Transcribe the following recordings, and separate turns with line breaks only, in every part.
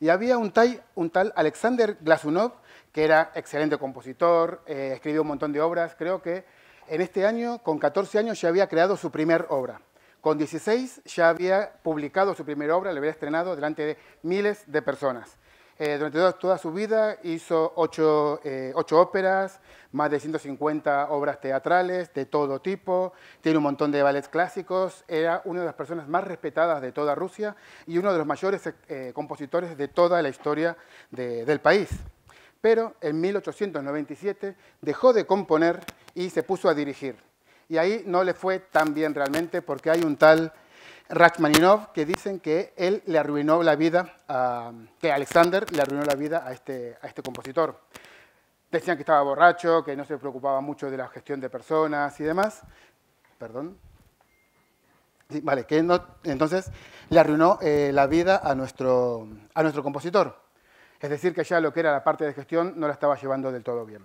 Y había un tal, Alexander Glasunov, que era excelente compositor, eh, escribió un montón de obras. Creo que en este año, con 14 años, ya había creado su primera obra. Con 16 ya había publicado su primera obra, la había estrenado delante de miles de personas. Eh, durante toda, su vida hizo ocho, eh, óperas, más de 150 obras teatrales de todo tipo, tiene un montón de ballets clásicos, era una de las personas más respetadas de toda Rusia y uno de los mayores eh, compositores de toda la historia del país. Pero en 1897 dejó de componer y se puso a dirigir. Y ahí no le fue tan bien realmente porque hay un tal Rachmaninov, que dicen que él le arruinó la vida, a, que Alexander le arruinó la vida a este, a este compositor. Decían que estaba borracho, que no se preocupaba mucho de la gestión de personas y demás. Perdón. vale, que entonces le arruinó eh, la vida a nuestro, a nuestro compositor. Es decir, que ya lo que era la parte de gestión no la estaba llevando del todo bien.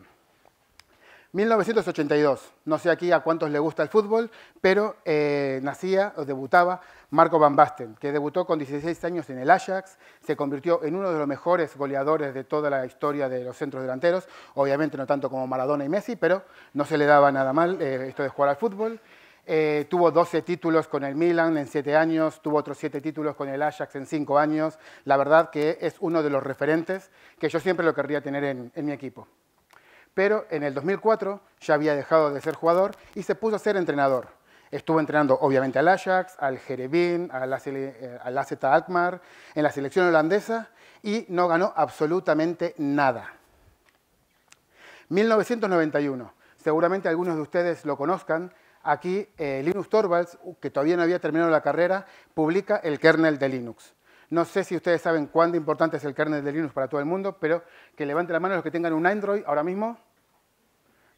1982, no sé aquí a cuántos le gusta el fútbol, pero eh, nacía o debutaba Marco Van Basten, que debutó con 16 años en el Ajax, se convirtió en uno de los mejores goleadores de toda la historia de los centros delanteros, obviamente no tanto como Maradona y Messi, pero no se le daba nada mal eh, esto de jugar al fútbol. Eh, tuvo 12 títulos con el Milan en 7 años, tuvo otros 7 títulos con el Ajax en 5 años. La verdad que es uno de los referentes que yo siempre lo querría tener en mi equipo. Pero en el 2004 ya había dejado de ser jugador y se puso a ser entrenador. Estuvo entrenando obviamente al Ajax, al Jerebin, al, eh, AZ Alkmaar, en la selección holandesa y no ganó absolutamente nada. 1991. Seguramente algunos de ustedes lo conozcan. Aquí eh, Linus Torvalds, que todavía no había terminado la carrera, publica el kernel de Linux. No sé si ustedes saben cuán importante es el kernel de Linux para todo el mundo, pero que levante la mano los que tengan un Android ahora mismo.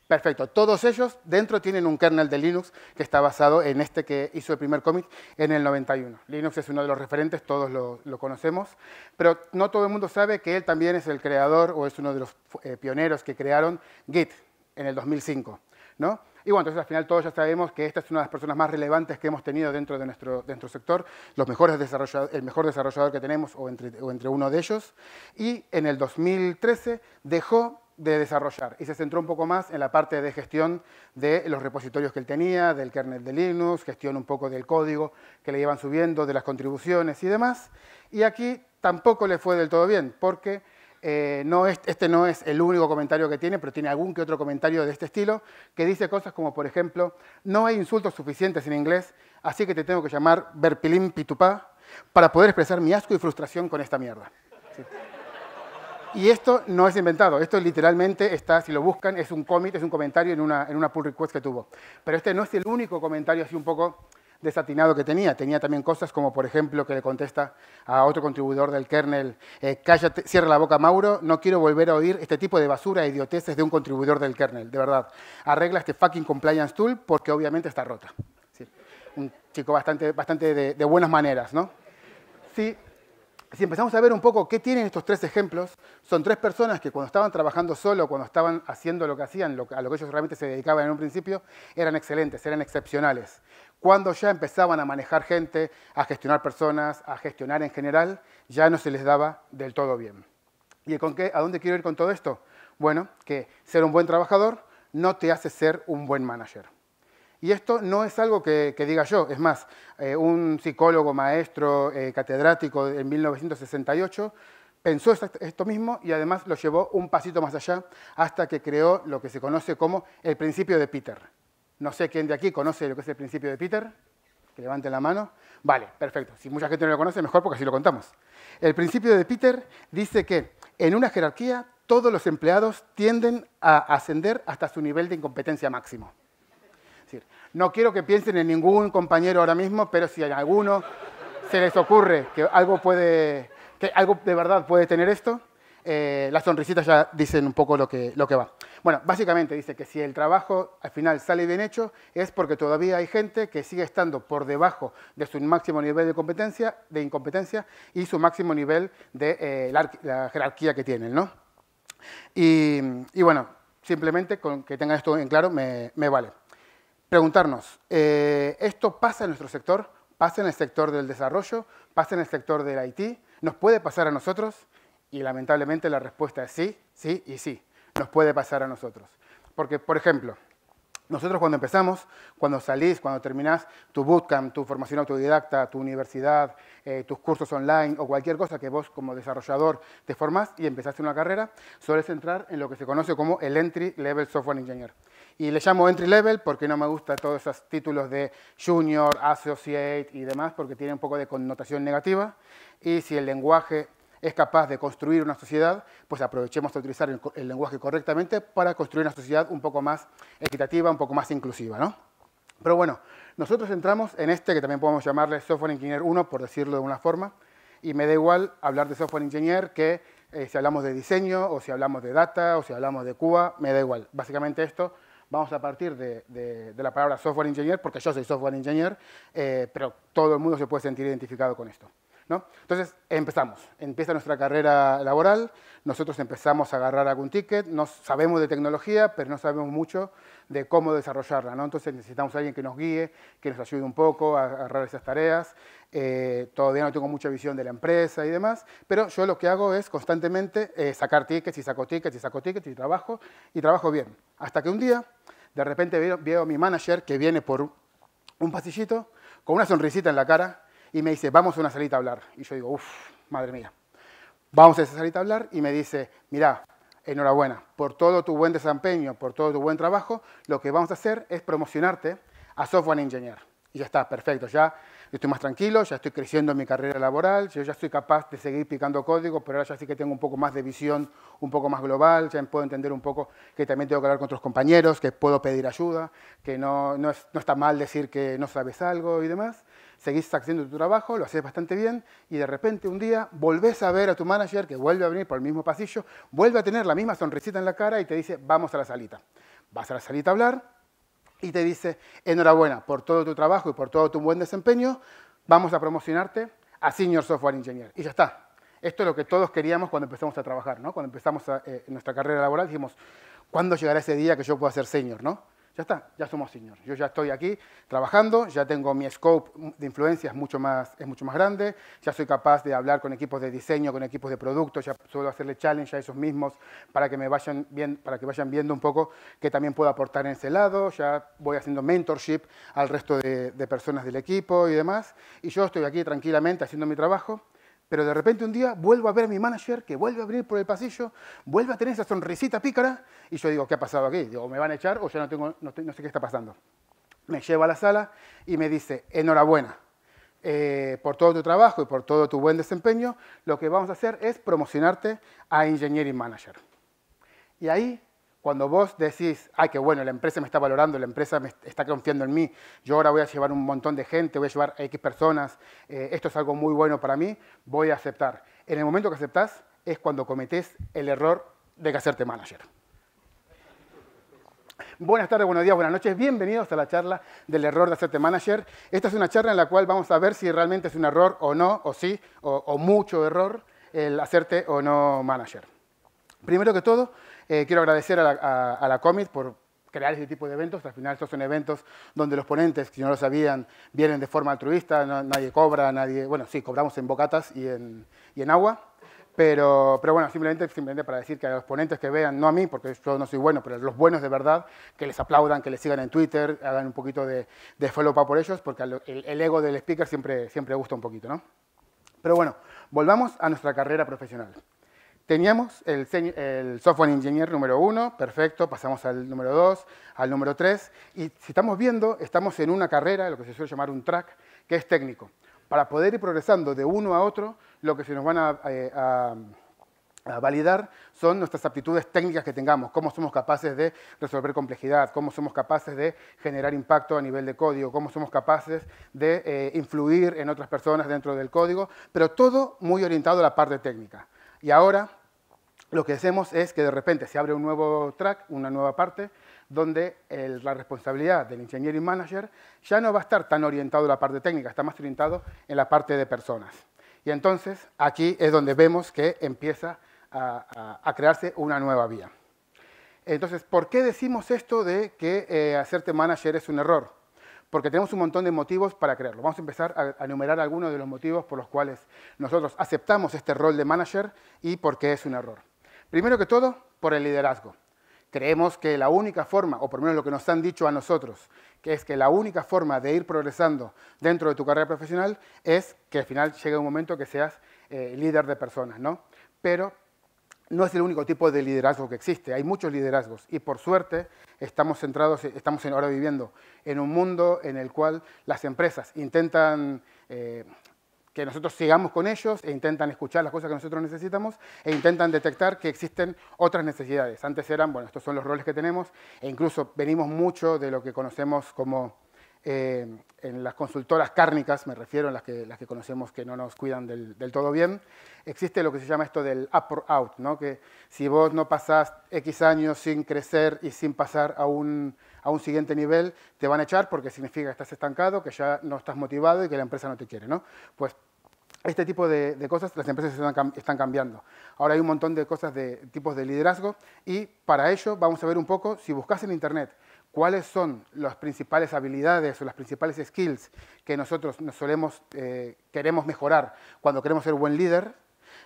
Perfecto, todos ellos dentro tienen un kernel de Linux que está basado en este que hizo el primer cómic en el 91. Linux es uno de los referentes, todos lo, conocemos, pero no todo el mundo sabe que él también es el creador o es uno de los eh, pioneros que crearon Git en el 2005. ¿no? Y bueno, entonces al final todos ya sabemos que esta es una de las personas más relevantes que hemos tenido dentro de nuestro, sector, el mejor desarrollador que tenemos o entre, o entre uno de ellos. Y en el 2013 dejó de desarrollar y se centró un poco más en la parte de gestión de los repositorios que él tenía, del kernel de Linux, gestión un poco del código que le iban subiendo, de las contribuciones y demás. Y aquí tampoco le fue del todo bien porque eh, no este no es el único comentario que tiene, pero tiene algún que otro comentario de este estilo, que dice cosas como, por ejemplo, no hay insultos suficientes en inglés, así que te tengo que llamar Berpilín Pitupá para poder expresar mi asco y frustración con esta mierda. Y esto no es inventado, esto literalmente está, si lo buscan, es un cómic, es un comentario en una pull request que tuvo. Pero este no es el único comentario así un poco desatinado que tenía. Tenía también cosas como, por ejemplo, que le contesta a otro contribuidor del kernel, eh, cállate, cierra la boca, Mauro, no quiero volver a oír este tipo de basura e idioteces de un contribuidor del kernel, de verdad. Arregla este fucking compliance tool porque obviamente está rota. Un chico bastante, bastante de, buenas maneras, ¿no? Sí, si empezamos a ver un poco qué tienen estos tres ejemplos, son tres personas que cuando estaban trabajando solo, cuando estaban haciendo lo que hacían, a lo que ellos realmente se dedicaban en un principio, eran excelentes, eran excepcionales. Cuando ya empezaban a manejar gente, a gestionar personas, a gestionar en general, ya no se les daba del todo bien. ¿Y con qué? ¿A dónde quiero ir con todo esto? Bueno, que ser un buen trabajador no te hace ser un buen manager. Y esto no es algo que, diga yo, es más, eh, un psicólogo, maestro, eh, catedrático en 1968 pensó esto mismo y además lo llevó un pasito más allá hasta que creó lo que se conoce como el principio de Peter. No sé quién de aquí conoce lo que es el principio de Peter. Que levanten la mano. Vale, perfecto. Si mucha gente no lo conoce, mejor porque así lo contamos. El principio de Peter dice que en una jerarquía todos los empleados tienden a ascender hasta su nivel de incompetencia máximo. Es decir, no quiero que piensen en ningún compañero ahora mismo, pero si a alguno se les ocurre que algo puede, algo de verdad puede tener esto, eh, las sonrisitas ya dicen un poco lo que va. Bueno, básicamente dice que si el trabajo al final sale bien hecho es porque todavía hay gente que sigue estando por debajo de su máximo nivel de competencia, de incompetencia y su máximo nivel de eh, la, jerarquía que tienen, ¿no? Y, bueno, simplemente con que tengan esto en claro me, vale. Preguntarnos, eh, ¿esto pasa en nuestro sector? ¿Pasa en el sector del desarrollo? ¿Pasa en el sector del IT? ¿Nos puede pasar a nosotros? Y lamentablemente la respuesta es sí, sí y sí nos puede pasar a nosotros. Porque, por ejemplo, nosotros cuando empezamos, cuando salís, cuando terminás tu bootcamp, tu formación autodidacta, tu universidad, eh, tus cursos online o cualquier cosa que vos como desarrollador te formás y empezaste una carrera, sueles entrar en lo que se conoce como el Entry Level Software Engineer. Y le llamo Entry Level porque no me gustan todos esos títulos de Junior, Associate y demás porque tiene un poco de connotación negativa. Y si el lenguaje es capaz de construir una sociedad, pues aprovechemos de utilizar el, lenguaje correctamente para construir una sociedad un poco más equitativa, un poco más inclusiva. ¿no? Pero bueno, nosotros entramos en este que también podemos llamarle Software Engineer 1, por decirlo de una forma, y me da igual hablar de Software Engineer que eh, si hablamos de diseño, o si hablamos de data, o si hablamos de Cuba, me da igual. Básicamente esto vamos a partir de, la palabra software engineer, porque yo soy software engineer, eh, pero todo el mundo se puede sentir identificado con esto. Entonces empezamos, empieza nuestra carrera laboral, nosotros empezamos a agarrar algún ticket, no sabemos de tecnología, pero no sabemos mucho de cómo desarrollarla, entonces necesitamos a alguien que nos guíe, que nos ayude un poco a agarrar esas tareas, eh, todavía no tengo mucha visión de la empresa y demás, pero yo lo que hago es constantemente eh, sacar tickets y saco tickets y saco tickets y trabajo, y trabajo bien, hasta que un día de repente veo, veo a mi manager que viene por un pasillito con una sonrisita en la cara y me dice, vamos a una salita a hablar. Y yo digo, uff, madre mía. Vamos a esa salita a hablar y me dice, mira, enhorabuena, por todo tu buen desempeño, por todo tu buen trabajo, lo que vamos a hacer es promocionarte a Software Engineer. Y ya está, perfecto, ya estoy más tranquilo, ya estoy creciendo en mi carrera laboral, yo ya estoy capaz de seguir picando código, pero ahora ya sí que tengo un poco más de visión, un poco más global, ya puedo entender un poco que también tengo que hablar con otros compañeros, que puedo pedir ayuda, que no, no, es, no está mal decir que no sabes algo y demás seguís haciendo tu trabajo, lo haces bastante bien y de repente un día volvés a ver a tu manager que vuelve a venir por el mismo pasillo, vuelve a tener la misma sonrisita en la cara y te dice, vamos a la salita. Vas a la salita a hablar y te dice, enhorabuena por todo tu trabajo y por todo tu buen desempeño, vamos a promocionarte a Senior Software Engineer. Y ya está. Esto es lo que todos queríamos cuando empezamos a trabajar, ¿no? Cuando empezamos eh, nuestra carrera laboral dijimos, ¿cuándo llegará ese día que yo pueda ser senior, ¿no? ya está, ya somos señores, Yo ya estoy aquí trabajando, ya tengo mi scope de influencia es mucho más, es mucho más grande, ya soy capaz de hablar con equipos de diseño, con equipos de producto, ya suelo hacerle challenge a esos mismos para que me vayan bien, para que vayan viendo un poco que también puedo aportar en ese lado, ya voy haciendo mentorship al resto de personas del equipo y demás, y yo estoy aquí tranquilamente haciendo mi trabajo pero de repente un día vuelvo a ver a mi manager que vuelve a venir por el pasillo, vuelve a tener esa sonrisita pícara y yo digo, ¿qué ha pasado aquí? Digo, ¿me van a echar o ya no, tengo, no, sé qué está pasando? Me lleva a la sala y me dice, enhorabuena. Eh, por todo tu trabajo y por todo tu buen desempeño, lo que vamos a hacer es promocionarte a Engineering Manager. Y ahí cuando vos decís, ay, que bueno, la empresa me está valorando, la empresa me está confiando en mí, yo ahora voy a llevar un montón de gente, voy a llevar X personas, eh, esto es algo muy bueno para mí, voy a aceptar. En el momento que aceptás es cuando cometés el error de hacerte manager. Buenas tardes, buenos días, buenas noches. Bienvenidos a la charla del error de hacerte manager. Esta es una charla en la cual vamos a ver si realmente es un error o no, o sí, o, o mucho error el hacerte o no manager. Primero que todo, eh, quiero agradecer a la, a, por, crear este tipo de eventos. Al final, estos son eventos donde los ponentes, si no lo sabían, vienen de forma altruista, nadie cobra, nadie... Bueno, sí, cobramos en bocatas y en, agua, pero, pero bueno, simplemente, simplemente para decir que a los ponentes que vean, no a mí, porque yo no soy bueno, pero a los buenos de verdad, que les aplaudan, que les sigan en Twitter, hagan un poquito de, de follow up por ellos, porque el, el, ego del speaker siempre, siempre gusta un poquito, ¿no? Pero bueno, volvamos a nuestra carrera profesional. Teníamos el, software engineer número uno, perfecto, pasamos al número dos, al número tres, y si estamos viendo, estamos en una carrera, lo que se suele llamar un track, que es técnico. Para poder ir progresando de uno a otro, lo que se nos van a, eh, validar son nuestras aptitudes técnicas que tengamos, cómo somos capaces de resolver complejidad, cómo somos capaces de generar impacto a nivel de código, cómo somos capaces de eh, influir en otras personas dentro del código, pero todo muy orientado a la parte técnica. Y ahora lo que hacemos es que de repente se abre un nuevo track, una nueva parte, donde la responsabilidad del ingeniero y manager ya no va a estar tan orientado a la parte técnica, está más orientado en la parte de personas. Y entonces aquí es donde vemos que empieza a, crearse una nueva vía. Entonces, ¿por qué decimos esto de que eh, hacerte manager es un error? porque tenemos un montón de motivos para creerlo. Vamos a empezar a, enumerar algunos de los motivos por los cuales nosotros aceptamos este rol de manager y por qué es un error. Primero que todo, por el liderazgo. Creemos que la única forma, o por lo menos lo que nos han dicho a nosotros, que es que la única forma de ir progresando dentro de tu carrera profesional es que al final llegue un momento que seas eh, líder de personas, ¿no? Pero no es el único tipo de liderazgo que existe, hay muchos liderazgos y por suerte estamos centrados, estamos ahora viviendo en un mundo en el cual las empresas intentan eh, que nosotros sigamos con ellos e intentan escuchar las cosas que nosotros necesitamos e intentan detectar que existen otras necesidades. Antes eran, bueno, estos son los roles que tenemos e incluso venimos mucho de lo que conocemos como eh, en las consultoras cárnicas, me refiero, a las que, las que conocemos que no nos cuidan del, todo bien, existe lo que se llama esto del up or out, ¿no? que si vos no pasás X años sin crecer y sin pasar a un, siguiente nivel, te van a echar porque significa que estás estancado, que ya no estás motivado y que la empresa no te quiere. ¿no? Pues este tipo de, cosas las empresas están, están, cambiando. Ahora hay un montón de cosas de tipos de liderazgo y para ello vamos a ver un poco, si buscas en Internet cuáles son las principales habilidades o las principales skills que nosotros nos solemos, eh, queremos mejorar cuando queremos ser buen líder,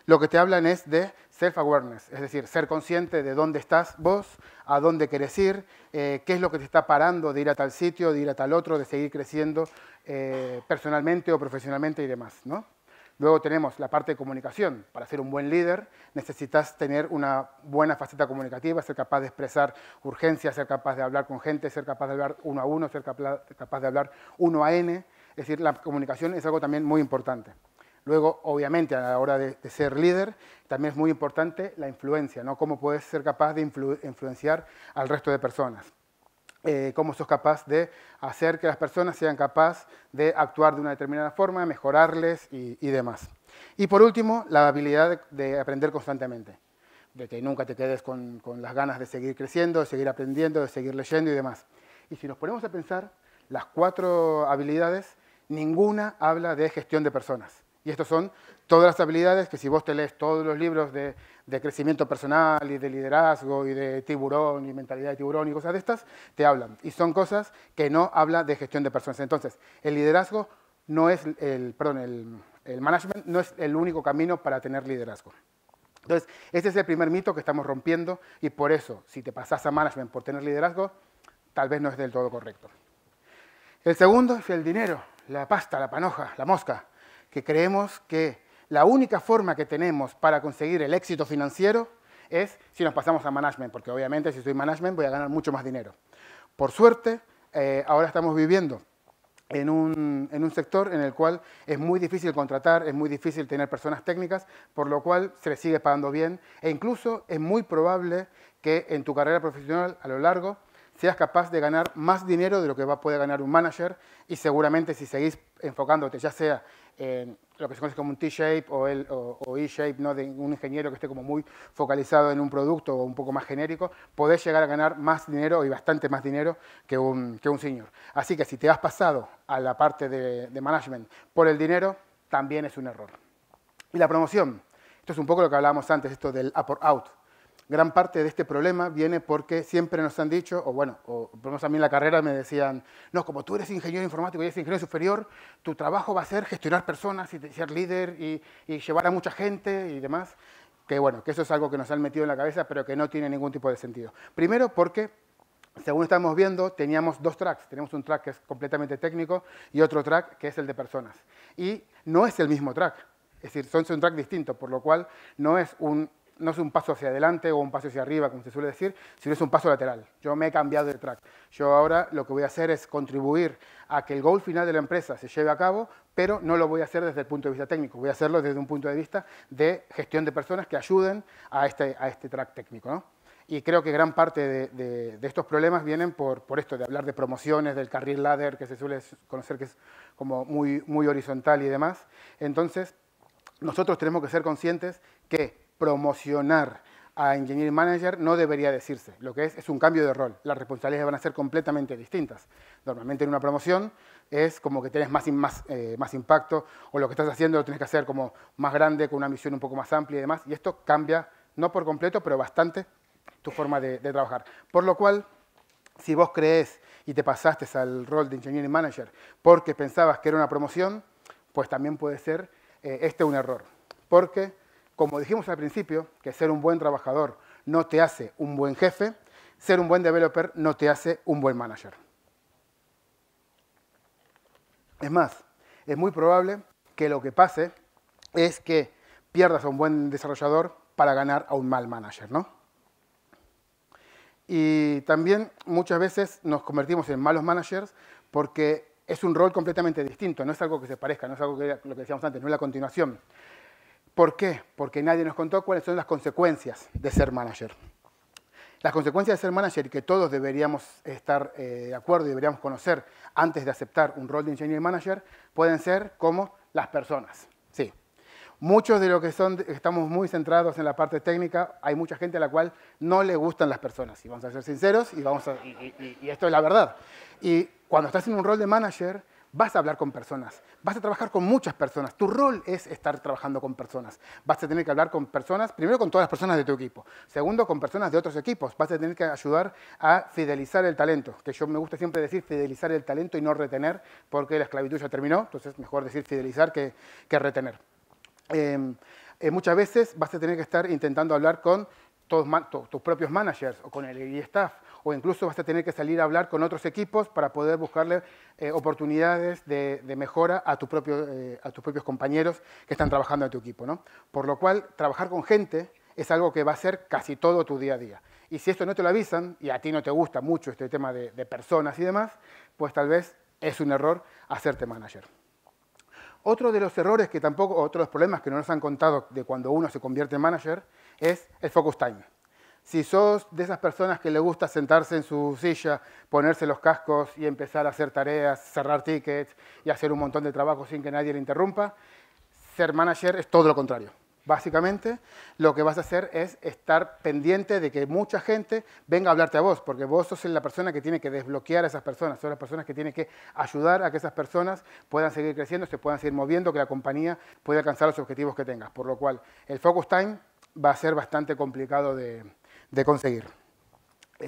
lo que te hablan es de self-awareness, es decir, ser consciente de dónde estás vos, a dónde querés ir, eh, qué es lo que te está parando de ir a tal sitio, de ir a tal otro, de seguir creciendo eh, personalmente o profesionalmente y demás. ¿no? Luego tenemos la parte de comunicación. Para ser un buen líder necesitas tener una buena faceta comunicativa, ser capaz de expresar urgencias, ser capaz de hablar con gente, ser capaz de hablar uno a uno, ser capaz de hablar uno a n. Es decir, la comunicación es algo también muy importante. Luego, obviamente, a la hora de, ser líder, también es muy importante la influencia, ¿no? Cómo puedes ser capaz de influenciar al resto de personas. Eh, cómo sos capaz de hacer que las personas sean capaces de actuar de una determinada forma, mejorarles y, demás. Y por último, la habilidad de, aprender constantemente, de que nunca te quedes con, con las ganas de seguir creciendo, de seguir aprendiendo, de seguir leyendo y demás. Y si nos ponemos a pensar, las cuatro habilidades, ninguna habla de gestión de personas. Y estas son todas las habilidades que si vos te lees todos los libros de de crecimiento personal y de liderazgo y de tiburón y mentalidad de tiburón y cosas de estas, te hablan. Y son cosas que no habla de gestión de personas. Entonces, el liderazgo no es el, perdón, el, management no es el único camino para tener liderazgo. Entonces, ese es el primer mito que estamos rompiendo y por eso, si te pasas a management por tener liderazgo, tal vez no es del todo correcto. El segundo es el dinero, la pasta, la panoja, la mosca, que creemos que la única forma que tenemos para conseguir el éxito financiero es si nos pasamos a management, porque obviamente si soy management voy a ganar mucho más dinero. Por suerte, eh, ahora estamos viviendo en un, sector en el cual es muy difícil contratar, es muy difícil tener personas técnicas, por lo cual se les sigue pagando bien e incluso es muy probable que en tu carrera profesional a lo largo seas capaz de ganar más dinero de lo que va a poder ganar un manager y seguramente si seguís enfocándote ya sea en lo que se conoce como un T-shape o, E-shape, ¿no? de un ingeniero que esté como muy focalizado en un producto o un poco más genérico, podés llegar a ganar más dinero y bastante más dinero que un, que senior. Así que si te has pasado a la parte de, de management por el dinero, también es un error. Y la promoción, esto es un poco lo que hablábamos antes, esto del up or out gran parte de este problema viene porque siempre nos han dicho, o bueno, o por lo menos a mí en la carrera me decían, no, como tú eres ingeniero informático y eres ingeniero superior, tu trabajo va a ser gestionar personas y ser líder y, y llevar a mucha gente y demás. Que bueno, que eso es algo que nos han metido en la cabeza, pero que no tiene ningún tipo de sentido. Primero porque según estamos viendo, teníamos dos tracks. Tenemos un track que es completamente técnico y otro track que es el de personas. Y no es el mismo track. Es decir, son un track distinto, por lo cual no es un no es un paso hacia adelante o un paso hacia arriba, como se suele decir, sino es un paso lateral. Yo me he cambiado de track. Yo ahora lo que voy a hacer es contribuir a que el goal final de la empresa se lleve a cabo, pero no lo voy a hacer desde el punto de vista técnico, voy a hacerlo desde un punto de vista de gestión de personas que ayuden a este, a este track técnico. Y creo que gran parte de, estos problemas vienen por, esto, de hablar de promociones, del carril ladder, que se suele conocer que es como muy, muy horizontal y demás. Entonces, nosotros tenemos que ser conscientes que promocionar a Engineering Manager no debería decirse. Lo que es es un cambio de rol. Las responsabilidades van a ser completamente distintas. Normalmente en una promoción es como que tienes más, eh, más, impacto o lo que estás haciendo lo tienes que hacer como más grande, con una misión un poco más amplia y demás. Y esto cambia, no por completo, pero bastante tu forma de, trabajar. Por lo cual, si vos crees y te pasaste al rol de Engineering Manager porque pensabas que era una promoción, pues también puede ser eh, este un error. Porque como dijimos al principio, que ser un buen trabajador no te hace un buen jefe, ser un buen developer no te hace un buen manager. Es más, es muy probable que lo que pase es que pierdas a un buen desarrollador para ganar a un mal manager, ¿no? Y también muchas veces nos convertimos en malos managers porque es un rol completamente distinto, no es algo que se parezca, no es algo que lo que decíamos antes, no es la continuación. ¿Por qué? Porque nadie nos contó cuáles son las consecuencias de ser manager. Las consecuencias de ser manager que todos deberíamos estar eh, de acuerdo y deberíamos conocer antes de aceptar un rol de engineer manager pueden ser como las personas. Sí. Muchos de los que estamos muy centrados en la parte técnica, hay mucha gente a la cual no le gustan las personas, y vamos a ser sinceros, y, vamos a, y esto es la verdad. Y cuando estás en un rol de manager, vas a hablar con personas, vas a trabajar con muchas personas. Tu rol es estar trabajando con personas. Vas a tener que hablar con personas, primero con todas las personas de tu equipo, segundo con personas de otros equipos. Vas a tener que ayudar a fidelizar el talento, que yo me gusta siempre decir fidelizar el talento y no retener, porque la esclavitud ya terminó, entonces mejor decir fidelizar que, retener. Em, eh, muchas veces vas a tener que estar intentando hablar con tus, propios managers o con el staff, o incluso vas a tener que salir a hablar con otros equipos para poder buscarle eh, oportunidades de, mejora eh, a, tus propios compañeros que están trabajando en tu equipo. ¿no? Por lo cual, trabajar con gente es algo que va a ser casi todo tu día a día. Y si esto no te lo avisan, y a ti no te gusta mucho este tema de, personas y demás, pues tal vez es un error hacerte manager. Otro de los errores que tampoco, otros problemas que no nos han contado de cuando uno se convierte en manager, es el focus time. Si sos de esas personas que le gusta sentarse en su silla, ponerse los cascos y empezar a hacer tareas, cerrar tickets y hacer un montón de trabajo sin que nadie le interrumpa, ser manager es todo lo contrario. Básicamente, lo que vas a hacer es estar pendiente de que mucha gente venga a hablarte a vos, porque vos sos la persona que tiene que desbloquear a esas personas, sos las personas que tiene que ayudar a que esas personas puedan seguir creciendo, se puedan seguir moviendo, que la compañía pueda alcanzar los objetivos que tengas. Por lo cual, el focus time va a ser bastante complicado de, conseguir.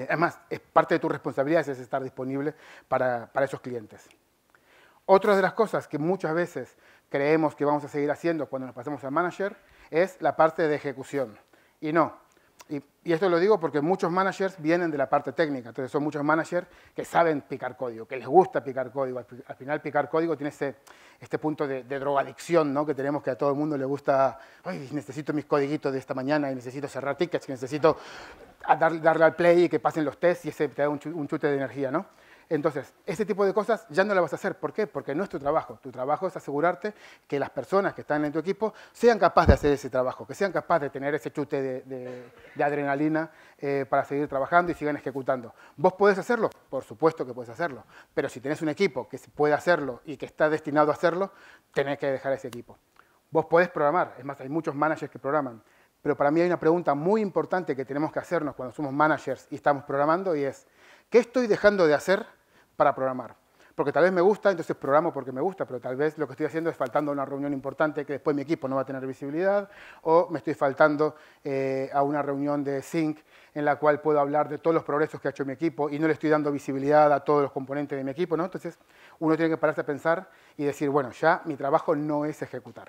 además, eh, es parte de tu responsabilidad es estar disponible para, esos clientes. Otra de las cosas que muchas veces creemos que vamos a seguir haciendo cuando nos pasemos al manager es la parte de ejecución. Y no, y esto lo digo porque muchos managers vienen de la parte técnica, entonces son muchos managers que saben picar código, que les gusta picar código. Al, final picar código tiene este, este punto de, drogadicción ¿no? que tenemos que a todo el mundo le gusta, Ay, necesito mis codiguitos de esta mañana y necesito cerrar tickets, necesito dar, darle al play y que pasen los tests y ese te da un, chute de energía. ¿no? Entonces, ese tipo de cosas ya no las vas a hacer. ¿Por qué? Porque no es tu trabajo. Tu trabajo es asegurarte que las personas que están en tu equipo sean capaces de hacer ese trabajo, que sean capaces de tener ese chute de, adrenalina eh, para seguir trabajando y sigan ejecutando. ¿Vos podés hacerlo? Por supuesto que podés hacerlo. Pero si tenés un equipo que puede hacerlo y que está destinado a hacerlo, tenés que dejar ese equipo. Vos podés programar, es más, hay muchos managers que programan, pero para mí hay una pregunta muy importante que tenemos que hacernos cuando somos managers y estamos programando y es, ¿qué estoy dejando de hacer para programar. Porque tal vez me gusta, entonces programo porque me gusta, pero tal vez lo que estoy haciendo es faltando a una reunión importante que después mi equipo no va a tener visibilidad, o me estoy faltando eh, a una reunión de Sync en la cual puedo hablar de todos los progresos que ha hecho mi equipo y no le estoy dando visibilidad a todos los componentes de mi equipo. ¿no? Entonces uno tiene que pararse a pensar y decir, bueno, ya mi trabajo no es ejecutar.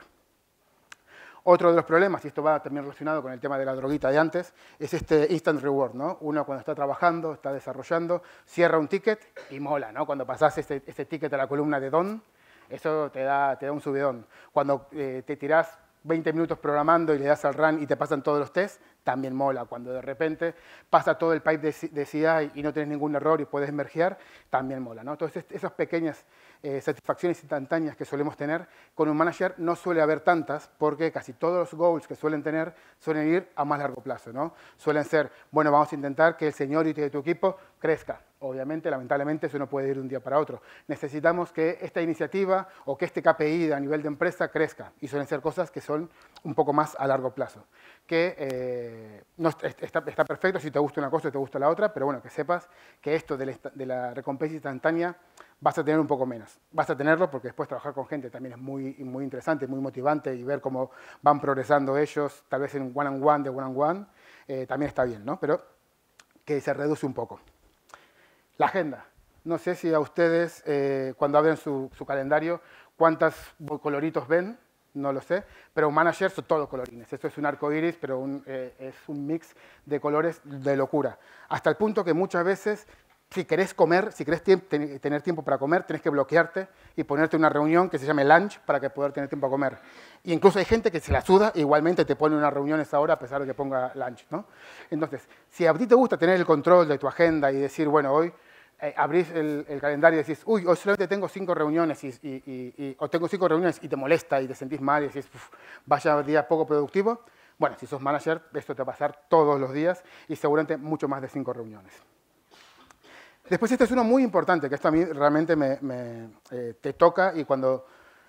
Otro de los problemas, y esto va también relacionado con el tema de la droguita de antes, es este instant reward, ¿no? Uno cuando está trabajando, está desarrollando, cierra un ticket y mola, ¿no? Cuando pasas ese este ticket a la columna de don, eso te da, un subidón. Cuando eh, te tirás 20 minutos programando y le das al run y te pasan todos los tests, también mola. Cuando de repente pasa todo el pipe de, de y no tienes ningún error y puedes mergear, también mola. ¿no? Entonces, esas pequeñas eh, satisfacciones instantáneas que solemos tener, con un manager no suele haber tantas, porque casi todos los goals que suelen tener suelen ir a más largo plazo. ¿no? Suelen ser, bueno, vamos a intentar que el seniority de tu equipo crezca. Obviamente, lamentablemente, eso no puede ir de un día para otro. Necesitamos que esta iniciativa o que este KPI a nivel de empresa crezca. Y suelen ser cosas que son un poco más a largo plazo. Que eh, no, está, perfecto si te gusta una cosa y te gusta la otra, pero bueno, que sepas que esto de la recompensa instantánea vas a tener un poco menos. Vas a tenerlo porque después trabajar con gente también es muy, muy interesante, muy motivante y ver cómo van progresando ellos, tal vez en one-on-one, de one-on-one, eh, también está bien, ¿no? Pero que se reduce un poco. La agenda. No sé si a ustedes, eh, cuando abren su, calendario, cuántos coloritos ven, no lo sé, pero un manager son todos colorines. Esto es un arco iris, pero eh, es un mix de colores de locura. Hasta el punto que muchas veces si querés comer, si querés tener tiempo para comer, tenés que bloquearte y ponerte una reunión que se llame lunch para que poder tener tiempo a comer. Y incluso hay gente que se la suda e igualmente te pone una reunión esa hora a pesar de que ponga lunch. ¿no? Entonces, si a ti te gusta tener el control de tu agenda y decir, bueno, hoy eh, abrís el, calendario y decís, uy, hoy solamente tengo cinco reuniones, y, o tengo cinco reuniones y te molesta y te sentís mal y decís, Uf, vaya día poco productivo, bueno, si sos manager, esto te va a pasar todos los días y seguramente mucho más de cinco reuniones. Después este es uno muy importante, que esto a mí realmente eh, te toca y cuando,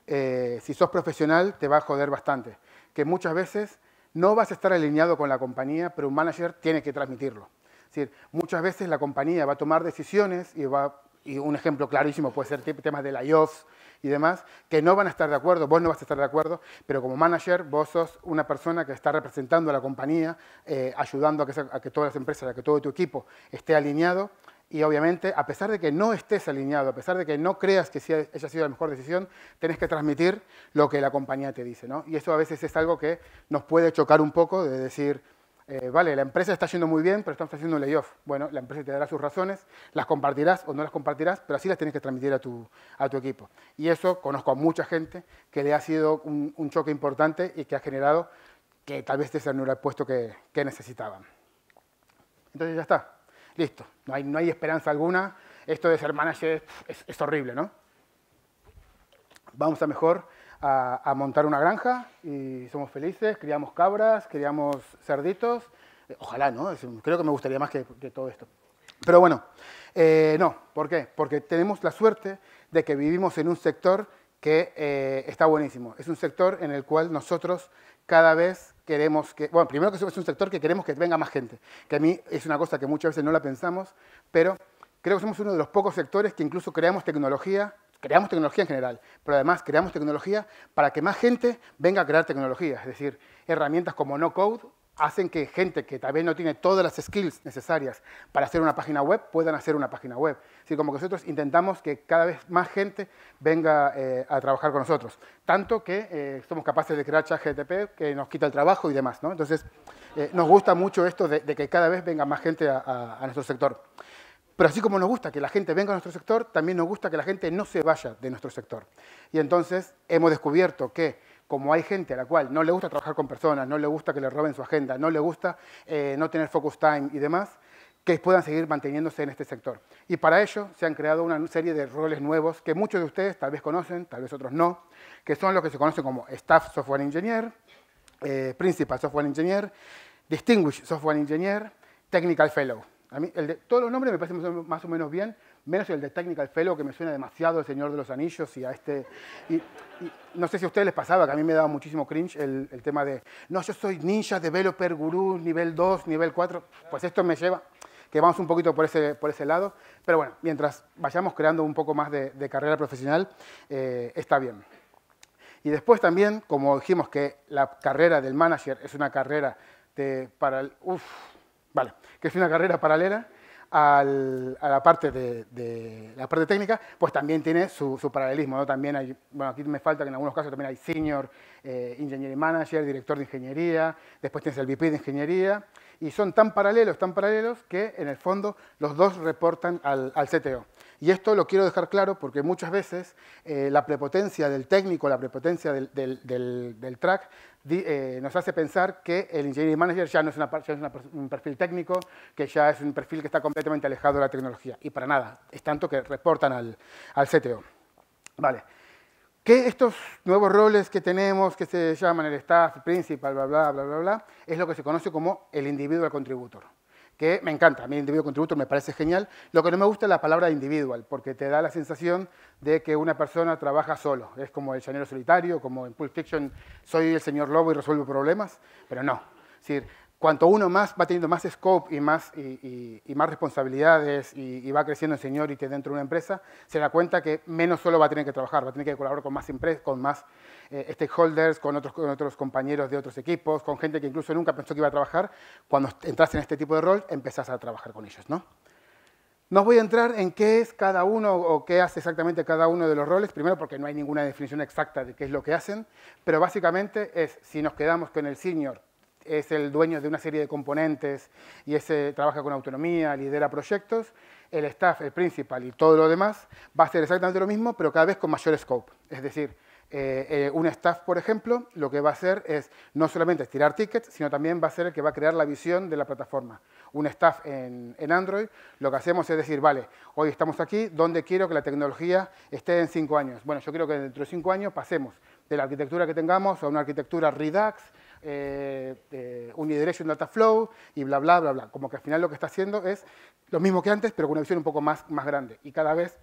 eh, si sos profesional, te va a joder bastante. Que muchas veces no vas a estar alineado con la compañía, pero un manager tiene que transmitirlo. Es decir, muchas veces la compañía va a tomar decisiones y va, y un ejemplo clarísimo puede ser temas de layoffs y demás, que no van a estar de acuerdo, vos no vas a estar de acuerdo, pero como manager vos sos una persona que está representando a la compañía, eh, ayudando a que, a que todas las empresas, a que todo tu equipo esté alineado y obviamente, a pesar de que no estés alineado, a pesar de que no creas que haya sido la mejor decisión, tenés que transmitir lo que la compañía te dice. ¿no? Y eso a veces es algo que nos puede chocar un poco de decir, eh, vale, la empresa está yendo muy bien, pero estamos haciendo un layoff. Bueno, la empresa te dará sus razones, las compartirás o no las compartirás, pero así las tienes que transmitir a tu, equipo. Y eso conozco a mucha gente que le ha sido un, choque importante y que ha generado que tal vez te no el puesto que necesitaban. Entonces ya está listo, no hay, no hay esperanza alguna, esto de ser manager es, horrible, ¿no? Vamos a mejor a, montar una granja y somos felices, criamos cabras, criamos cerditos, ojalá, ¿no? Creo que me gustaría más que, todo esto. Pero bueno, eh, no, ¿por qué? Porque tenemos la suerte de que vivimos en un sector que eh, está buenísimo. Es un sector en el cual nosotros cada vez queremos que, bueno, primero que es un sector que queremos que venga más gente, que a mí es una cosa que muchas veces no la pensamos, pero creo que somos uno de los pocos sectores que incluso creamos tecnología, creamos tecnología en general, pero además creamos tecnología para que más gente venga a crear tecnología, es decir, herramientas como no code hacen que gente que tal vez no tiene todas las skills necesarias para hacer una página web puedan hacer una página web. Así como que nosotros intentamos que cada vez más gente venga eh, a trabajar con nosotros, tanto que eh, somos capaces de crear GTP que nos quita el trabajo y demás. Entonces, eh, nos gusta mucho esto de, que cada vez venga más gente a nuestro sector. Pero así como nos gusta que la gente venga a nuestro sector, también nos gusta que la gente no se vaya de nuestro sector. Y entonces hemos descubierto que como hay gente a la cual no le gusta trabajar con personas, no le gusta que le roben su agenda, no le gusta eh, no tener focus time y demás, que puedan seguir manteniéndose en este sector. Y para ello se han creado una serie de roles nuevos que muchos de ustedes tal vez conocen, tal vez otros no, que son los que se conocen como Staff Software Engineer, eh, Principal Software Engineer, Distinguished Software Engineer, Technical Fellow. todos los nombres me parecen más o menos bien, menos el de Technical Fellow, que me suena demasiado El Señor de los Anillos y a este... no sé si a ustedes les pasaba, que a mí me daba muchísimo cringe el, tema de, no, yo soy ninja, developer, gurú, nivel 2, nivel 4, pues esto me lleva que vamos un poquito por ese, por ese lado, pero bueno, mientras vayamos creando un poco más de, carrera profesional, eh, está bien. Y después también, como dijimos que la carrera del manager es una carrera de, para, uf, vale, que es una carrera paralela, a la parte, de, la parte técnica, pues también tiene su, paralelismo. También hay, bueno, aquí me falta que en algunos casos también hay senior eh, engineering manager, director de ingeniería, después tienes el VP de ingeniería, y son tan paralelos, tan paralelos, que en el fondo los dos reportan al, al CTO. Y esto lo quiero dejar claro porque muchas veces eh, la prepotencia del técnico, la prepotencia del, track, eh, nos hace pensar que el engineering manager ya no es, una, un perfil técnico, que ya es un perfil que está completamente alejado de la tecnología. Y para nada, es tanto que reportan al, CTO. Vale. Que estos nuevos roles que tenemos, que se llaman el staff, principal, bla, bla, bla, bla, bla, es lo que se conoce como el individual contributor que me encanta. A mí individuo contributor me parece genial. Lo que no me gusta es la palabra individual, porque te da la sensación de que una persona trabaja solo. Es como el llanero solitario, como en Pulp Fiction, soy el señor lobo y resuelvo problemas, pero no. Es decir, cuanto uno más va teniendo más scope y más, y, más responsabilidades y, va creciendo en seniority dentro de una empresa, se da cuenta que menos solo va a tener que trabajar, va a tener que colaborar con más, con más eh, stakeholders, con otros, compañeros de otros equipos, con gente que incluso nunca pensó que iba a trabajar. Cuando entras en este tipo de rol, empezás a trabajar con ellos. ¿no? No voy a entrar en qué es cada uno o qué hace exactamente cada uno de los roles, primero porque no hay ninguna definición exacta de qué es lo que hacen, pero básicamente es, si nos quedamos con el senior es el dueño de una serie de componentes y ese trabaja con autonomía, lidera proyectos, el staff, el principal y todo lo demás va a ser exactamente lo mismo, pero cada vez con mayor scope. Es decir, eh, eh, un staff, por ejemplo, lo que va a hacer es no solamente tirar tickets, sino también va a ser el que va a crear la visión de la plataforma. Un staff en, en Android, lo que hacemos es decir, vale, hoy estamos aquí, ¿dónde quiero que la tecnología esté en cinco años? Bueno, yo creo que dentro de cinco años pasemos de la arquitectura que tengamos a una arquitectura Redux, eh, eh data flow y bla, bla, bla, bla. Como que al final lo que está haciendo es lo mismo que antes, pero con una visión un poco más, más grande. Y cada vez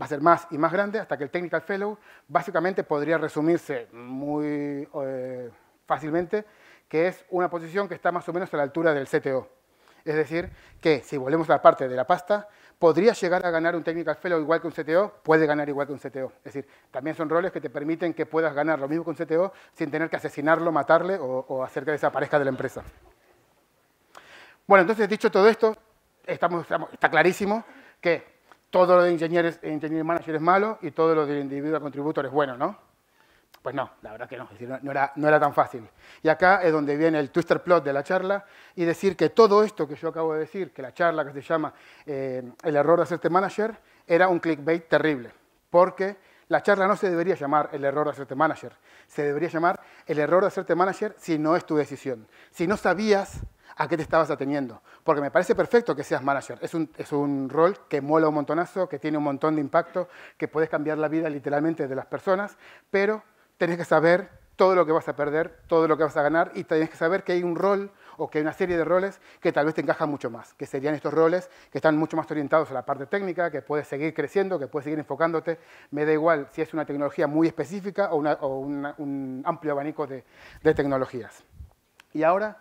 va a ser más y más grande hasta que el Technical Fellow básicamente podría resumirse muy eh, fácilmente que es una posición que está más o menos a la altura del CTO. Es decir, que si volvemos a la parte de la pasta, ¿Podrías llegar a ganar un Technical Fellow igual que un CTO? Puede ganar igual que un CTO. Es decir, también son roles que te permiten que puedas ganar lo mismo que un CTO sin tener que asesinarlo, matarle o, hacer que desaparezca de la empresa. Bueno, entonces, dicho todo esto, está clarísimo que todo lo de ingenieros engineering manager es malo y todo lo de individual contributor es bueno, ¿no? Pues no, la verdad que no, no, era, tan fácil. Y acá es donde viene el twister plot de la charla y decir que todo esto que yo acabo de decir, que la charla que se llama eh, El error de hacerte manager, era un clickbait terrible, porque la charla no se debería llamar El error de hacerte manager, se debería llamar El error de hacerte manager si no es tu decisión, si no sabías a qué te estabas ateniendo. Porque me parece perfecto que seas manager. Es un, rol que mola un montonazo, que tiene un montón de impacto, que puedes cambiar la vida literalmente de las personas, pero Tienes que saber todo lo que vas a perder, todo lo que vas a ganar y tienes que saber que hay un rol o que hay una serie de roles que tal vez te encajan mucho más, que serían estos roles que están mucho más orientados a la parte técnica, que puedes seguir creciendo, que puedes seguir enfocándote. Me da igual si es una tecnología muy específica o, un amplio abanico de, tecnologías. Y ahora,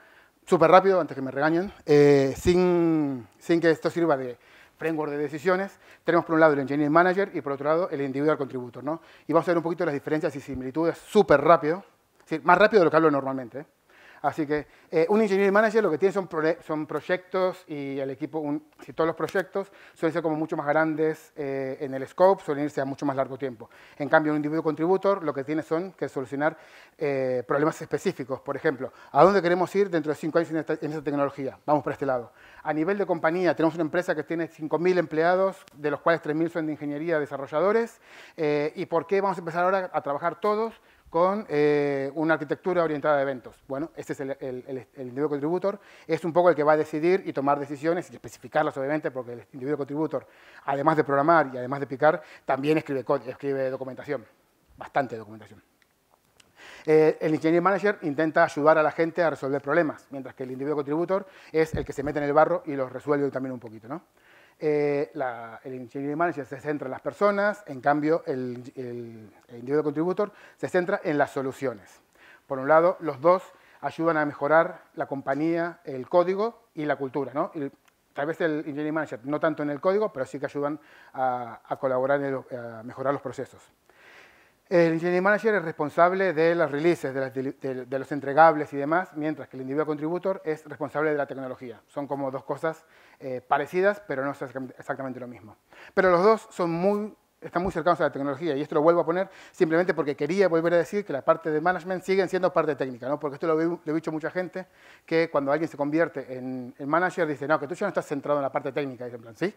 súper rápido, antes que me regañen, eh, sin que esto sirva de, framework de decisiones, tenemos por un lado el Engineering Manager y por otro lado el Individual Contributor. ¿no? Y vamos a ver un poquito las diferencias y similitudes súper rápido, más rápido de lo que hablo normalmente. ¿eh? Así que eh, un engineering manager lo que tiene son, son proyectos y el equipo, si todos los proyectos suelen ser como mucho más grandes eh, en el scope, suelen irse a mucho más largo tiempo. En cambio, un individuo contributor lo que tiene son que solucionar eh, problemas específicos. Por ejemplo, ¿a dónde queremos ir dentro de cinco años en esa tecnología? Vamos para este lado. A nivel de compañía, tenemos una empresa que tiene 5.000 empleados, de los cuales 3.000 son de ingeniería, desarrolladores. Eh, ¿Y por qué vamos a empezar ahora a trabajar todos? con eh, una arquitectura orientada a eventos. Bueno, este es el, individuo contributor, es un poco el que va a decidir y tomar decisiones y especificarlas obviamente porque el individuo contributor, además de programar y además de picar, también escribe, escribe documentación, bastante documentación. Eh, el Engineering Manager intenta ayudar a la gente a resolver problemas, mientras que el individuo contributor es el que se mete en el barro y los resuelve también un poquito. ¿no? Eh, el Engineering Manager se centra en las personas, en cambio el, el, individuo contributor se centra en las soluciones. Por un lado, los dos ayudan a mejorar la compañía, el código y la cultura. ¿no? tal vez el Engineering Manager no tanto en el código, pero sí que ayudan a, colaborar, en a mejorar los procesos. El Engineering Manager es responsable de las releases, de, los entregables y demás, mientras que el individuo contributor es responsable de la tecnología. Son como dos cosas eh, parecidas, pero no es exactamente lo mismo. Pero los dos están muy cercanos a la tecnología, y esto lo vuelvo a poner simplemente porque quería volver a decir que la parte de management siguen siendo parte técnica, ¿no? porque esto lo, he dicho mucha gente, que cuando alguien se convierte en, manager dice, no, que tú ya no estás centrado en la parte técnica, y en ¿sí?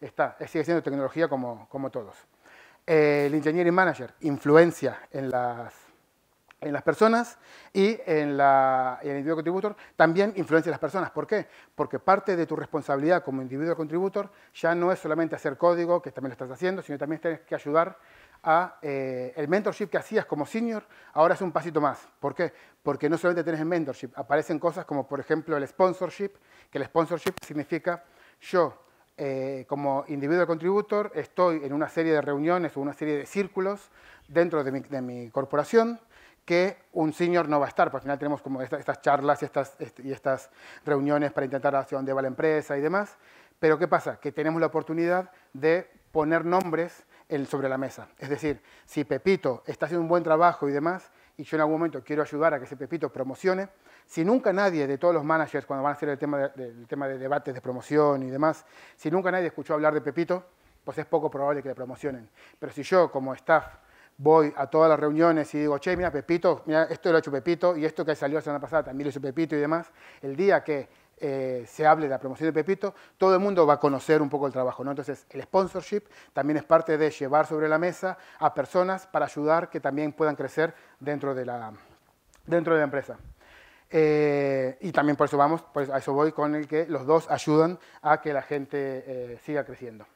Está, sigue siendo tecnología como todos el engineering manager influencia en las, en las personas y en, el individuo contributor también influencia en las personas. ¿Por qué? Porque parte de tu responsabilidad como individuo contributor ya no es solamente hacer código, que también lo estás haciendo, sino también tienes que ayudar a eh, el mentorship que hacías como senior, ahora es un pasito más. ¿Por qué? Porque no solamente tienes el mentorship, aparecen cosas como por ejemplo el sponsorship, que el sponsorship significa yo eh, como individuo contributor estoy en una serie de reuniones o una serie de círculos dentro de mi, corporación que un senior no va a estar, porque al final tenemos como estas charlas este, y estas, reuniones para intentar hacia dónde va la empresa y demás, pero ¿qué pasa? Que tenemos la oportunidad de poner nombres sobre la mesa. Es decir, si Pepito está haciendo un buen trabajo y demás, y yo en algún momento quiero ayudar a que ese Pepito promocione, si nunca nadie de todos los managers, cuando van a hacer el tema de, tema de debates de promoción y demás, si nunca nadie escuchó hablar de Pepito, pues es poco probable que le promocionen. Pero si yo, como staff, voy a todas las reuniones y digo, che, mira, Pepito, mira, esto lo ha hecho Pepito y esto que salió la semana pasada también lo hizo Pepito y demás, el día que eh, se hable de la promoción de Pepito, todo el mundo va a conocer un poco el trabajo. ¿no? Entonces, el sponsorship también es parte de llevar sobre la mesa a personas para ayudar que también puedan crecer dentro de la, dentro de la empresa. Eh, y también por eso vamos, a eso voy con el que los dos ayudan a que la gente eh, siga creciendo.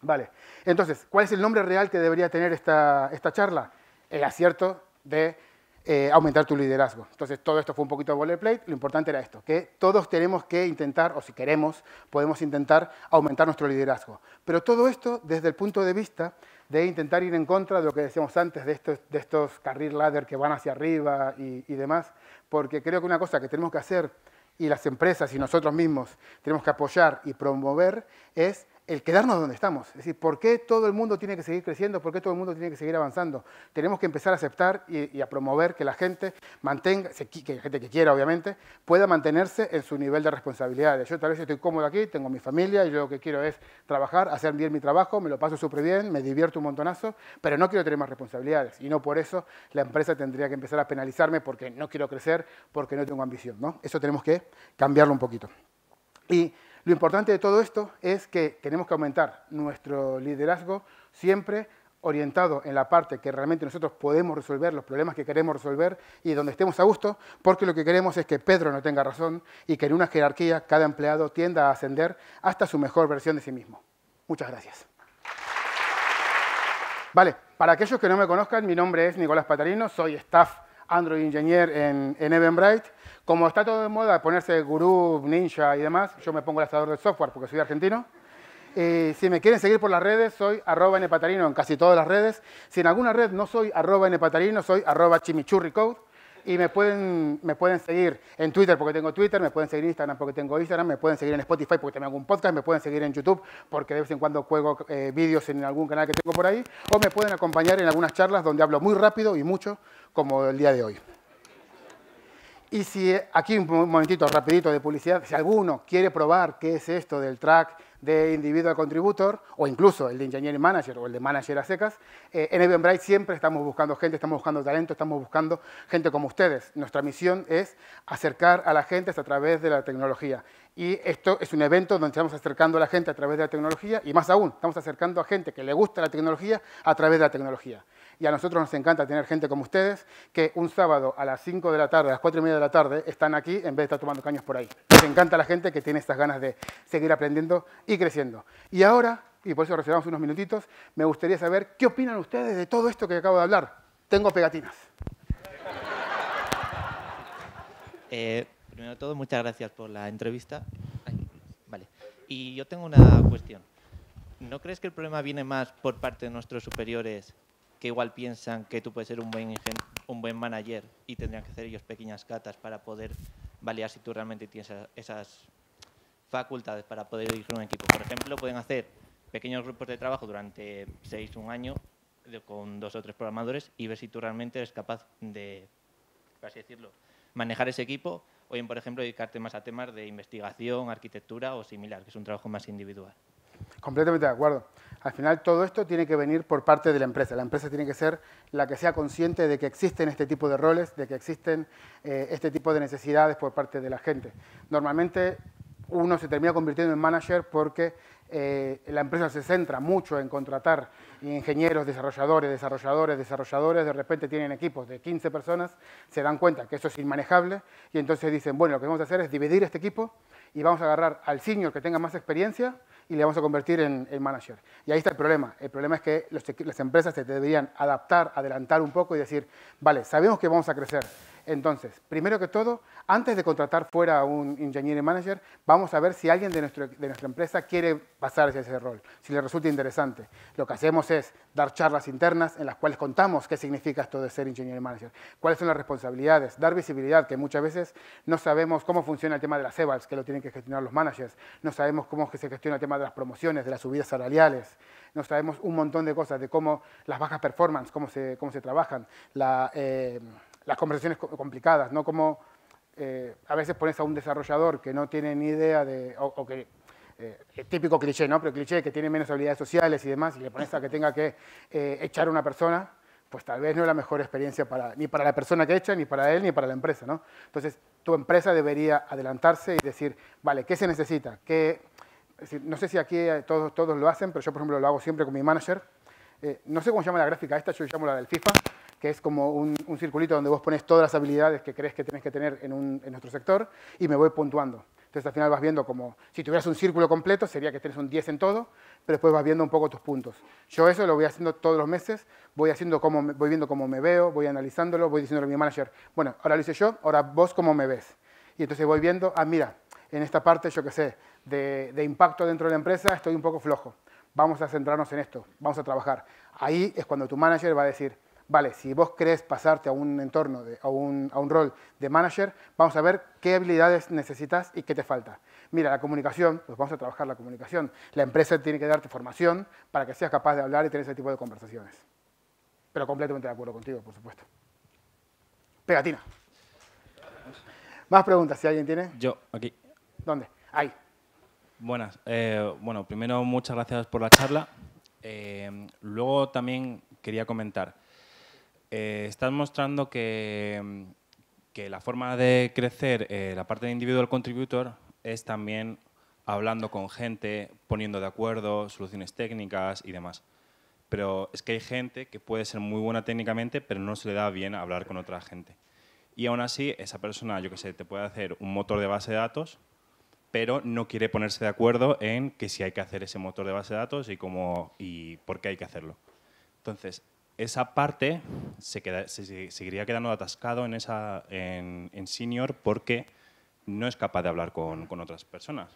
Vale, entonces, ¿cuál es el nombre real que debería tener esta, charla? El acierto de eh, aumentar tu liderazgo. Entonces, todo esto fue un poquito de boilerplate. Lo importante era esto, que todos tenemos que intentar, o si queremos, podemos intentar aumentar nuestro liderazgo. Pero todo esto desde el punto de vista de intentar ir en contra de lo que decíamos antes, de estos, carril ladder que van hacia arriba y, y demás, porque creo que una cosa que tenemos que hacer, y las empresas y nosotros mismos tenemos que apoyar y promover, es el quedarnos donde estamos. Es decir, ¿por qué todo el mundo tiene que seguir creciendo? ¿Por qué todo el mundo tiene que seguir avanzando? Tenemos que empezar a aceptar y, a promover que la gente mantenga, que la gente que quiera, obviamente, pueda mantenerse en su nivel de responsabilidades. Yo tal vez estoy cómodo aquí, tengo mi familia y yo lo que quiero es trabajar, hacer bien mi trabajo, me lo paso súper bien, me divierto un montonazo, pero no quiero tener más responsabilidades. Y no por eso la empresa tendría que empezar a penalizarme porque no quiero crecer, porque no tengo ambición. ¿no? Eso tenemos que cambiarlo un poquito. Y lo importante de todo esto es que tenemos que aumentar nuestro liderazgo siempre orientado en la parte que realmente nosotros podemos resolver, los problemas que queremos resolver y donde estemos a gusto, porque lo que queremos es que Pedro no tenga razón y que en una jerarquía cada empleado tienda a ascender hasta su mejor versión de sí mismo. Muchas gracias. Vale, para aquellos que no me conozcan, mi nombre es Nicolás Patarino, soy staff Android Engineer en, en Eventbrite. Como está todo de moda ponerse gurú, ninja y demás, yo me pongo el asador de software porque soy argentino. Eh, si me quieren seguir por las redes, soy arroba nepatarino en casi todas las redes. Si en alguna red no soy arroba nepatarino, soy arroba chimichurricode y me pueden, me pueden seguir en Twitter porque tengo Twitter, me pueden seguir en Instagram porque tengo Instagram, me pueden seguir en Spotify porque tengo algún podcast, me pueden seguir en YouTube porque de vez en cuando juego eh, vídeos en algún canal que tengo por ahí, o me pueden acompañar en algunas charlas donde hablo muy rápido y mucho, como el día de hoy. Y si eh, aquí un momentito rapidito de publicidad, si alguno quiere probar qué es esto del track, de individual contributor o incluso el de engineering manager o el de manager a secas, eh, en Eventbrite siempre estamos buscando gente, estamos buscando talento, estamos buscando gente como ustedes. Nuestra misión es acercar a la gente a través de la tecnología. Y esto es un evento donde estamos acercando a la gente a través de la tecnología y más aún, estamos acercando a gente que le gusta la tecnología a través de la tecnología y a nosotros nos encanta tener gente como ustedes que un sábado a las 5 de la tarde, a las 4 y media de la tarde, están aquí en vez de estar tomando caños por ahí. Nos encanta la gente que tiene estas ganas de seguir aprendiendo y creciendo. Y ahora, y por eso reservamos unos minutitos, me gustaría saber qué opinan ustedes de todo esto que acabo de hablar. Tengo pegatinas.
Eh, primero de todo, muchas gracias por la entrevista. vale. Y yo tengo una cuestión. ¿No crees que el problema viene más por parte de nuestros superiores que igual piensan que tú puedes ser un buen, un buen manager y tendrían que hacer ellos pequeñas catas para poder validar si tú realmente tienes esas facultades para poder dirigir un equipo. Por ejemplo, pueden hacer pequeños grupos de trabajo durante seis, un año con dos o tres programadores y ver si tú realmente eres capaz de, por así decirlo, manejar ese equipo o bien, por ejemplo, dedicarte más a temas de investigación, arquitectura o similar, que es un trabajo más individual.
Completamente de acuerdo. Al final todo esto tiene que venir por parte de la empresa. La empresa tiene que ser la que sea consciente de que existen este tipo de roles, de que existen eh, este tipo de necesidades por parte de la gente. Normalmente uno se termina convirtiendo en manager porque eh, la empresa se centra mucho en contratar ingenieros, desarrolladores, desarrolladores, desarrolladores, de repente tienen equipos de 15 personas, se dan cuenta que eso es inmanejable y entonces dicen, bueno, lo que vamos a hacer es dividir este equipo y vamos a agarrar al senior que tenga más experiencia y le vamos a convertir en, manager. Y ahí está el problema. El problema es que las empresas se deberían adaptar, adelantar un poco y decir, vale, sabemos que vamos a crecer, entonces, primero que todo, antes de contratar fuera a un engineering manager, vamos a ver si alguien de, nuestra empresa quiere pasar a ese rol, si le resulta interesante. Lo que hacemos es dar charlas internas en las cuales contamos qué significa esto de ser engineering manager, cuáles son las responsabilidades, dar visibilidad, que muchas veces no sabemos cómo funciona el tema de las EVALs, que lo tienen que gestionar los managers, no sabemos cómo se gestiona el tema de las promociones, de las subidas salariales, no sabemos un montón de cosas, de cómo las bajas performance, cómo se, cómo se trabajan, la... Eh, las conversaciones complicadas, ¿no? Como eh, a veces pones a un desarrollador que no tiene ni idea de, o, que eh, típico cliché, ¿no? Pero cliché que tiene menos habilidades sociales y demás, y le pones a que tenga que eh, echar a una persona, pues tal vez no es la mejor experiencia para, ni para la persona que echa, ni para él, ni para la empresa, ¿no? Entonces, tu empresa debería adelantarse y decir, vale, ¿qué se necesita? ¿Qué, no sé si aquí todos, todos lo hacen, pero yo, por ejemplo, lo hago siempre con mi manager. Eh, no sé cómo se llama la gráfica esta, yo llamo la del FIFA, que es como un, circulito donde vos pones todas las habilidades que crees que tenés que tener en, nuestro sector y me voy puntuando. Entonces al final vas viendo como, si tuvieras un círculo completo, sería que tenés un 10 en todo, pero después vas viendo un poco tus puntos. Yo eso lo voy haciendo todos los meses, voy, haciendo viendo cómo me veo, voy analizándolo, voy diciéndole a mi manager, bueno, ahora lo hice yo, ahora vos cómo me ves. Y entonces voy viendo, ah, mira, en esta parte, yo qué sé, de impacto dentro de la empresa estoy un poco flojo vamos a centrarnos en esto, vamos a trabajar. Ahí es cuando tu manager va a decir, vale, si vos querés pasarte a un entorno, a, un, a, un, rol de manager, vamos a ver qué habilidades necesitas y qué te falta. Mira, la comunicación, pues vamos a trabajar la comunicación. La empresa tiene que darte formación para que seas capaz de hablar y tener ese tipo de conversaciones. Pero completamente de acuerdo contigo, por supuesto. Pegatina. Más preguntas, si alguien tiene. Yo, aquí. ¿Dónde? Ahí. Buenas. Eh, bueno, primero muchas gracias por la charla.
Eh, luego también quería comentar. Eh, estás mostrando que, que, la forma de crecer la parte de individual contributor es también hablando con gente, poniendo de acuerdo soluciones técnicas y demás. Pero es que hay gente que puede ser muy buena técnicamente, pero no se le da bien hablar con otra gente. Y aún así, esa persona, yo que sé, te puede hacer un motor de base de datos pero no quiere ponerse de acuerdo en que si hay que hacer ese motor de base de datos y, cómo, y por qué hay que hacerlo. Entonces, esa parte se, seguiría quedando atascado en, esa, en, senior porque no es capaz de hablar con, otras personas.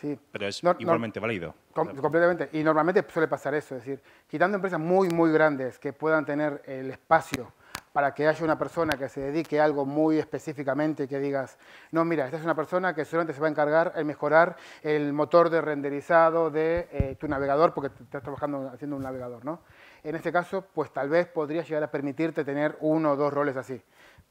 Sí. Pero es igualmente válido.
completamente. Y normalmente suele pasar eso. Es decir, quitando empresas muy, muy grandes que puedan tener el espacio para que haya una persona que se dedique a algo muy específicamente que digas, no, mira, esta es una persona que solamente se va a encargar en mejorar el motor de renderizado de eh, tu navegador, porque estás trabajando haciendo un navegador, ¿no? En este caso, pues tal vez podría llegar a permitirte tener uno o dos roles así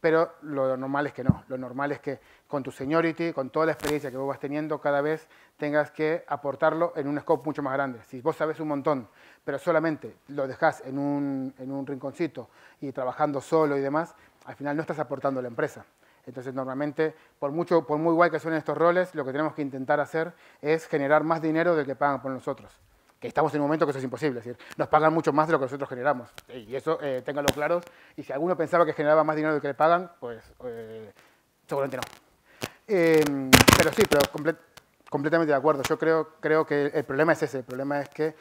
pero lo normal es que no. Lo normal es que con tu seniority, con toda la experiencia que vos vas teniendo, cada vez tengas que aportarlo en un scope mucho más grande. Si vos sabes un montón, pero solamente lo dejás en un, en rinconcito y trabajando solo y demás, al final no estás aportando a la empresa. Entonces, normalmente, por, por muy guay que suenen estos roles, lo que tenemos que intentar hacer es generar más dinero del que pagan por nosotros que estamos en un momento que eso es imposible. Es decir, nos pagan mucho más de lo que nosotros generamos. Y eso eh, ténganlo claro. Y si alguno pensaba que generaba más dinero lo que le pagan, pues eh, seguramente no. Em, pero sí, pero completamente de acuerdo. Yo creo, creo que el problema es ese. El problema es que,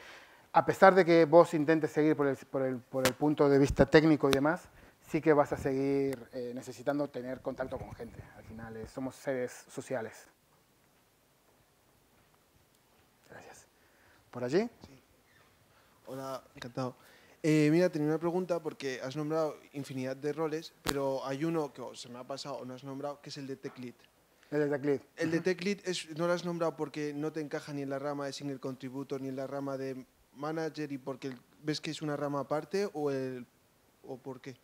a pesar de que vos intentes seguir por el, por el, por el punto de vista técnico y demás, sí que vas a seguir eh, necesitando tener contacto con gente. Al final, eh, somos seres sociales. ¿Por allí? Sí. Hola, encantado. Eh, mira, tenía una pregunta porque has nombrado infinidad de roles, pero hay
uno que se me ha pasado o no has nombrado, que es el de Lead. El de Lead. El de Lead, no lo has nombrado porque no te encaja ni en la rama de single contributor ni en la rama de manager y porque ves que es una rama aparte o, el, o por qué.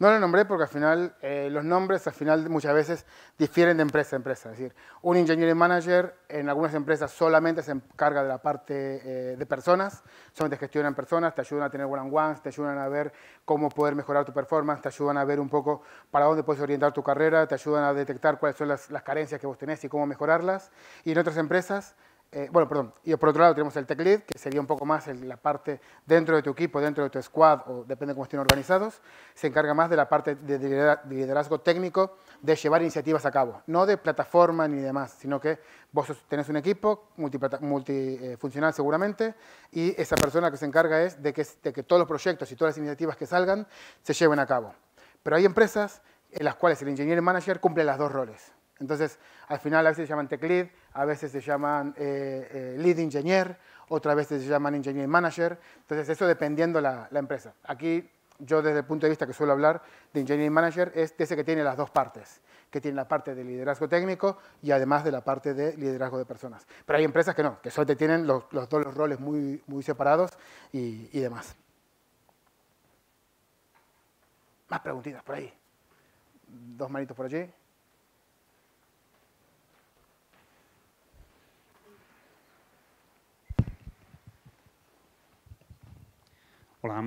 No lo nombré porque al final eh, los nombres al final muchas veces difieren de empresa a empresa. Es decir, un engineering manager en algunas empresas solamente se encarga de la parte eh, de personas, solamente gestionan personas, te ayudan a tener one-on-ones, te ayudan a ver cómo poder mejorar tu performance, te ayudan a ver un poco para dónde puedes orientar tu carrera, te ayudan a detectar cuáles son las carencias que vos tenés y cómo mejorarlas. Y en otras empresas eh, bueno, perdón, y por otro lado tenemos el tech lead, que sería un poco más la parte dentro de tu equipo, dentro de tu squad, o depende de cómo estén organizados, se encarga más de la parte de liderazgo técnico, de llevar iniciativas a cabo, no de plataforma ni demás, sino que vos tenés un equipo multifuncional seguramente, y esa persona que se encarga es de que, todos los proyectos y todas las iniciativas que salgan se lleven a cabo. Pero hay empresas en las cuales el ingeniero manager cumple las dos roles. Entonces, al final a veces se llaman tech lead, a veces se llaman eh, eh, lead engineer, otras veces se llaman engineering manager, entonces eso dependiendo la, empresa. Aquí yo desde el punto de vista que suelo hablar de engineering manager es de ese que tiene las dos partes, que tiene la parte de liderazgo técnico y además de la parte de liderazgo de personas. Pero hay empresas que no, que solo tienen los, dos los roles muy, separados y, y demás. Más preguntitas por ahí. Dos manitos por allí.
Hola.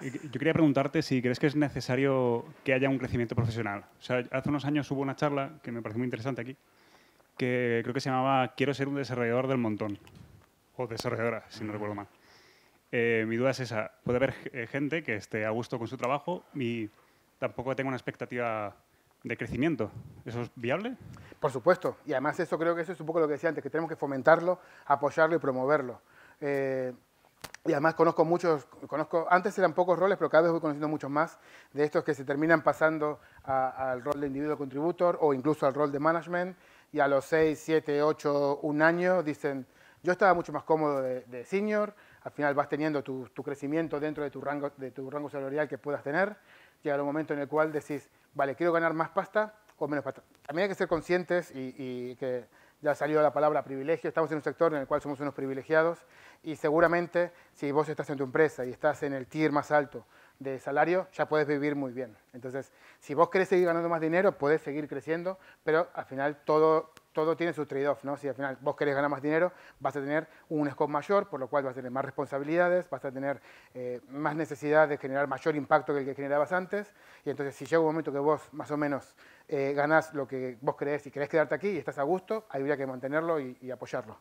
Yo quería preguntarte si crees que es necesario que haya un crecimiento profesional. O sea, hace unos años hubo una charla que me pareció muy interesante aquí, que creo que se llamaba Quiero ser un desarrollador del montón. O desarrolladora, si no recuerdo mal. Eh, mi duda es esa. Puede haber eh, gente que esté a gusto con su trabajo y tampoco tenga una expectativa de crecimiento. ¿Eso es viable? Por supuesto. Y además eso creo que eso es
un poco lo que decía antes, que tenemos que fomentarlo, apoyarlo y promoverlo. Eh, y además conozco muchos, conozco, antes eran pocos roles, pero cada vez voy conociendo muchos más de estos que se terminan pasando al rol de individuo contributor o incluso al rol de management y a los 6, 7, 8, un año dicen, yo estaba mucho más cómodo de, senior, al final vas teniendo tu, crecimiento dentro de tu, rango, de tu rango salarial que puedas tener, llega un momento en el cual decís, vale, quiero ganar más pasta o menos pasta. También hay que ser conscientes y, y que ya salió la palabra privilegio, estamos en un sector en el cual somos unos privilegiados y seguramente si vos estás en tu empresa y estás en el tier más alto de salario, ya puedes vivir muy bien. Entonces, si vos querés seguir ganando más dinero, podés seguir creciendo, pero al final todo, tiene su trade-off, ¿no? Si al final vos querés ganar más dinero, vas a tener un scope mayor, por lo cual vas a tener más responsabilidades, vas a tener eh, más necesidad de generar mayor impacto que el que generabas antes, y entonces si llega un momento que vos más o menos eh, ganás lo que vos crees y querés quedarte aquí y estás a gusto, habría que mantenerlo y apoyarlo.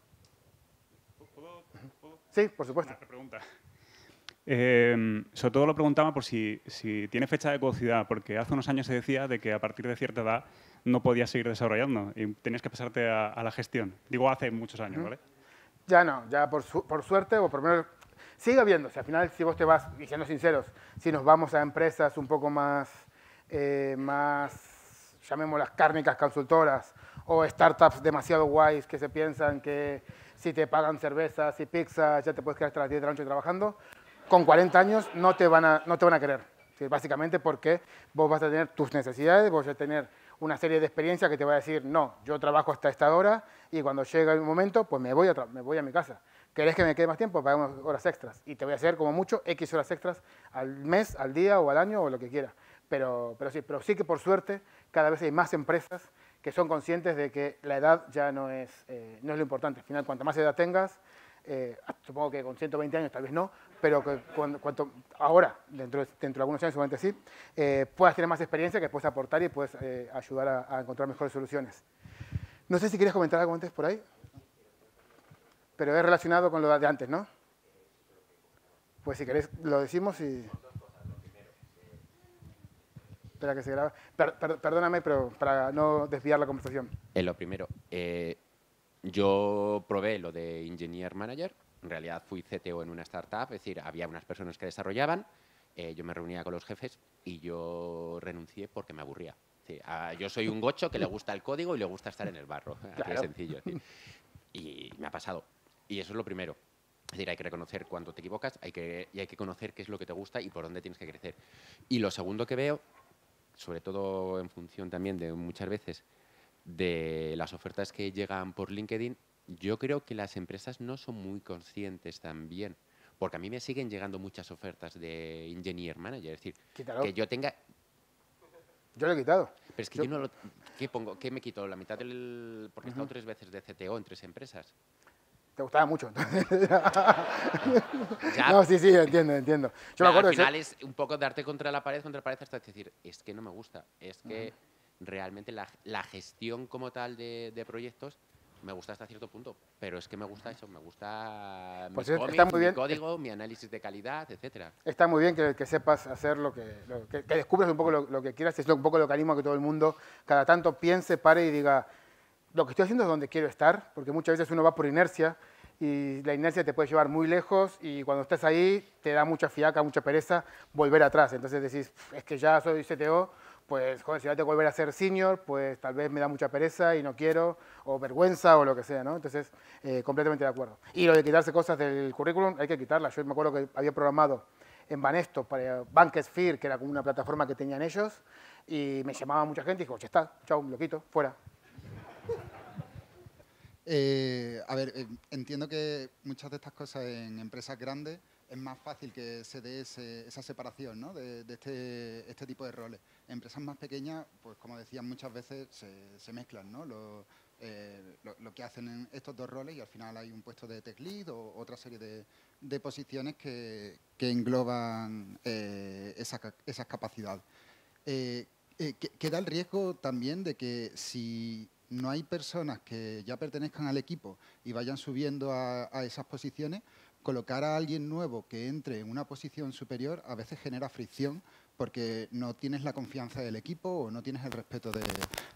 Sí, por supuesto.
pregunta. Em, sobre todo lo preguntaba por si, si, tiene fecha de caducidad, porque hace unos años se decía de que a partir de cierta edad no podías seguir desarrollando y tenías que pasarte a, la gestión. Digo, hace muchos años, ¿vale?
Ya no, ya por, por suerte, o por menos sigue habiendo. O al final, si vos te vas, y siendo sinceros, si nos vamos a empresas un poco más, eh, más llamémoslas cárnicas consultoras, o startups demasiado guays que se piensan que si te pagan cervezas y pizzas ya te puedes quedar hasta las 10 de la noche trabajando, con 40 años no te van a, no te van a querer. Básicamente porque vos vas a tener tus necesidades, vos vas a tener una serie de experiencias que te va a decir, no, yo trabajo hasta esta hora y cuando llega el momento, pues me voy a, me voy a mi casa. ¿Querés que me quede más tiempo? Pagamos horas extras. Y te voy a hacer como mucho X horas extras al mes, al día o al año o lo que quieras. Pero, sí, pero sí que por suerte cada vez hay más empresas que son conscientes de que la edad ya no es, eh, no es lo importante. Al final, cuanto más edad tengas, eh, ah, supongo que con 120 años tal vez no, pero que cuanto ahora, dentro de, dentro de algunos años seguramente sí, eh, puedas tener más experiencia que puedes aportar y puedes ayudar a, encontrar mejores soluciones. No sé si quieres comentar algo antes por ahí, pero es relacionado con lo de antes, ¿no? Pues si querés lo decimos y... Espera que se perdóname, pero para no desviar la conversación.
Eh, lo primero, eh, yo probé lo de Engineer Manager. En realidad fui CTO en una startup, es decir, había unas personas que desarrollaban, eh, yo me reunía con los jefes y yo renuncié porque me aburría. yo soy un gocho que le gusta el código y le gusta estar en el barro. sencillo. Y me ha pasado. Y eso es lo primero. Es decir, hay que reconocer cuando te equivocas y hay que conocer qué es lo que te gusta y por dónde tienes que crecer. Y lo segundo que veo sobre todo en función también de muchas veces de las ofertas que llegan por LinkedIn, yo creo que las empresas no son muy conscientes también. Porque a mí me siguen llegando muchas ofertas de engineer manager. Es decir, que yo tenga. Yo lo he quitado. Pero es que yo, no lo. ¿Qué pongo? me quito? ¿La mitad del.? Porque he estado tres veces de CTO en tres empresas te gustaba mucho. no, sí, sí,
entiendo, entiendo. Yo me acuerdo al final es
un poco darte contra la pared, contra la pared, hasta decir, es que no me gusta, es que realmente la, gestión como tal de, proyectos me gusta hasta cierto punto, pero es que me gusta eso, me gusta mi, muy bien, mi código, mi análisis de calidad, etcétera.
Está muy bien que, que sepas hacer lo que, que, que descubras un poco lo, lo, que quieras, es un poco lo que animo a que todo el mundo cada tanto piense, pare y diga, lo que estoy haciendo es donde quiero estar, porque muchas veces uno va por inercia y la inercia te puede llevar muy lejos y cuando estás ahí te da mucha fiaca, mucha pereza volver atrás. Entonces decís, es que ya soy CTO, pues joder, si ya tengo volver a ser senior, pues tal vez me da mucha pereza y no quiero, o vergüenza o lo que sea, ¿no? Entonces, eh, completamente de acuerdo. Y lo de quitarse cosas del currículum, hay que quitarlas. Yo me acuerdo que había programado en Banesto para Sphere, que era como una plataforma que tenían ellos, y me llamaba mucha gente y dijo, ya está, chao, lo quito, fuera.
Eh, a ver, eh, entiendo que muchas de estas cosas en empresas grandes es más fácil que se dé esa separación de, este, este, tipo de roles. En empresas más pequeñas, pues como decían muchas veces, se, mezclan eh, lo, que hacen en estos dos roles y al final hay un puesto de tech lead o otra serie de, posiciones que, engloban esas, esas capacidades. queda el riesgo también de que si no hay personas que ya pertenezcan al equipo y vayan subiendo a, esas posiciones, colocar a alguien nuevo que entre en una posición superior a veces genera fricción porque no tienes la confianza del equipo o no tienes el respeto de,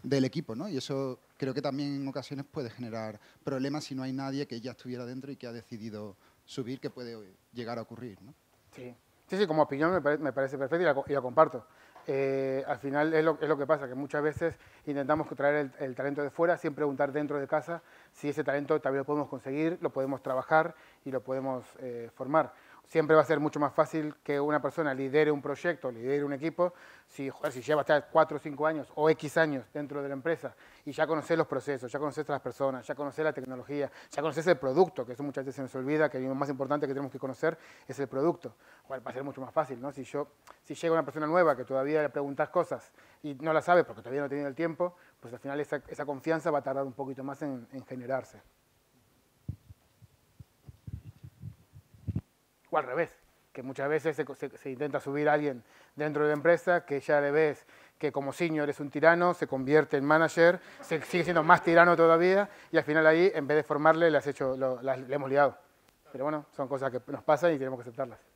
del equipo, ¿no? Y eso creo que también en ocasiones puede generar problemas si no hay nadie que ya estuviera dentro y que ha decidido subir, que puede llegar a ocurrir, ¿no? Sí, sí, como opinión me,
parece perfecto y la, comparto. Eh, al final es lo, que pasa, que muchas veces intentamos traer el, talento de fuera sin preguntar dentro de casa si ese talento también lo podemos conseguir, lo podemos trabajar y lo podemos eh, formar siempre va a ser mucho más fácil que una persona lidere un proyecto, lidere un equipo, si, lleva hasta 4 o 5 años o X años dentro de la empresa y ya conoces los procesos, ya conoces a las personas, ya conoces la tecnología, ya conoces el producto, que eso muchas veces se nos olvida, que lo más importante que tenemos que conocer es el producto. va a ser mucho más fácil, ¿no? Si, yo, si llega una persona nueva que todavía le preguntas cosas y no la sabe porque todavía no ha tenido el tiempo, pues al final esa, confianza va a tardar un poquito más en generarse. o al revés, que muchas veces se, intenta subir a alguien dentro de la empresa que ya le ves que como senior es un tirano, se convierte en manager, se, sigue siendo más tirano todavía y al final ahí, en vez de formarle, le, has hecho, le hemos liado. Pero bueno, son cosas que nos pasan y tenemos que aceptarlas.